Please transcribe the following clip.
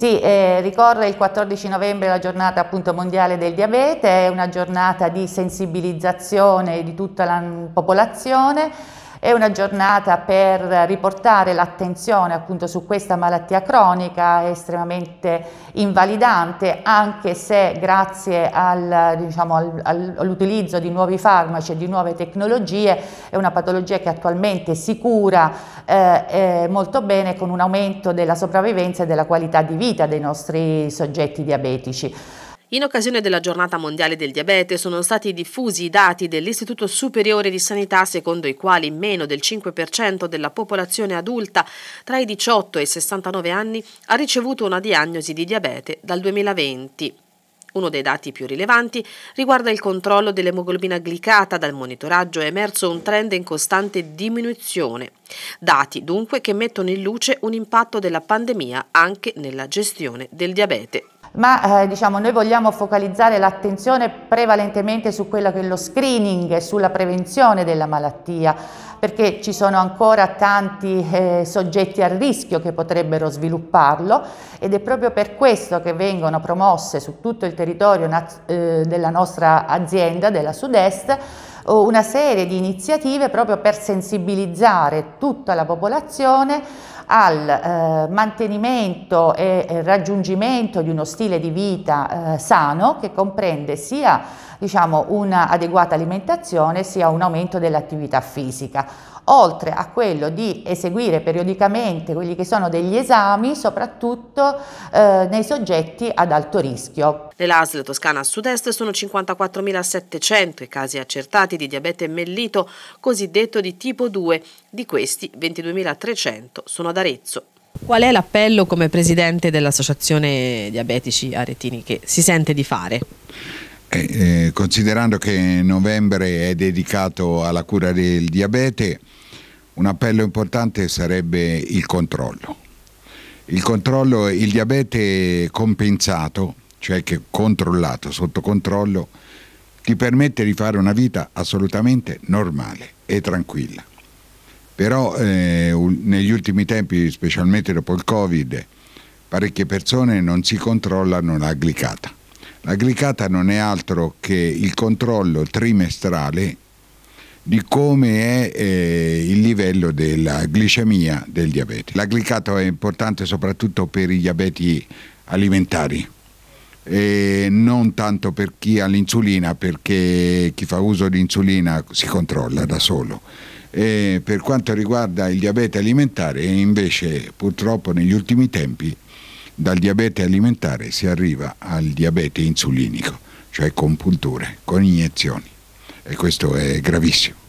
Sì, eh, ricorre il 14 novembre la giornata appunto, mondiale del diabete, è una giornata di sensibilizzazione di tutta la popolazione. È una giornata per riportare l'attenzione appunto su questa malattia cronica estremamente invalidante anche se grazie al, diciamo, all'utilizzo di nuovi farmaci e di nuove tecnologie è una patologia che attualmente si cura eh, eh, molto bene con un aumento della sopravvivenza e della qualità di vita dei nostri soggetti diabetici. In occasione della giornata mondiale del diabete sono stati diffusi i dati dell'Istituto Superiore di Sanità secondo i quali meno del 5% della popolazione adulta tra i 18 e i 69 anni ha ricevuto una diagnosi di diabete dal 2020. Uno dei dati più rilevanti riguarda il controllo dell'emoglobina glicata. Dal monitoraggio è emerso un trend in costante diminuzione. Dati dunque che mettono in luce un impatto della pandemia anche nella gestione del diabete ma eh, diciamo, noi vogliamo focalizzare l'attenzione prevalentemente su quello che è lo screening e sulla prevenzione della malattia, perché ci sono ancora tanti eh, soggetti a rischio che potrebbero svilupparlo ed è proprio per questo che vengono promosse su tutto il territorio eh, della nostra azienda, della Sud-Est, una serie di iniziative proprio per sensibilizzare tutta la popolazione al eh, mantenimento e, raggiungimento di uno stile di vita eh, sano che comprende sia diciamo, un'adeguata alimentazione sia un aumento dell'attività fisica oltre a quello di eseguire periodicamente quelli che sono degli esami, soprattutto eh, nei soggetti ad alto rischio. Nell'ASL Toscana a Sud-Est sono 54.700 i casi accertati di diabete mellito cosiddetto di tipo 2, di questi 22.300 sono ad Arezzo. Qual è l'appello come presidente dell'Associazione Diabetici Aretini che si sente di fare? Eh, eh, considerando che novembre è dedicato alla cura del diabete, un appello importante sarebbe il controllo. Il controllo, il diabete compensato, cioè che controllato, sotto controllo, ti permette di fare una vita assolutamente normale e tranquilla. Però eh, negli ultimi tempi, specialmente dopo il Covid, parecchie persone non si controllano la glicata la glicata non è altro che il controllo trimestrale di come è eh, il livello della glicemia del diabete. La glicata è importante soprattutto per i diabeti alimentari e non tanto per chi ha l'insulina perché chi fa uso di insulina si controlla da solo. E per quanto riguarda il diabete alimentare invece purtroppo negli ultimi tempi dal diabete alimentare si arriva al diabete insulinico, cioè con punture, con iniezioni e questo è gravissimo.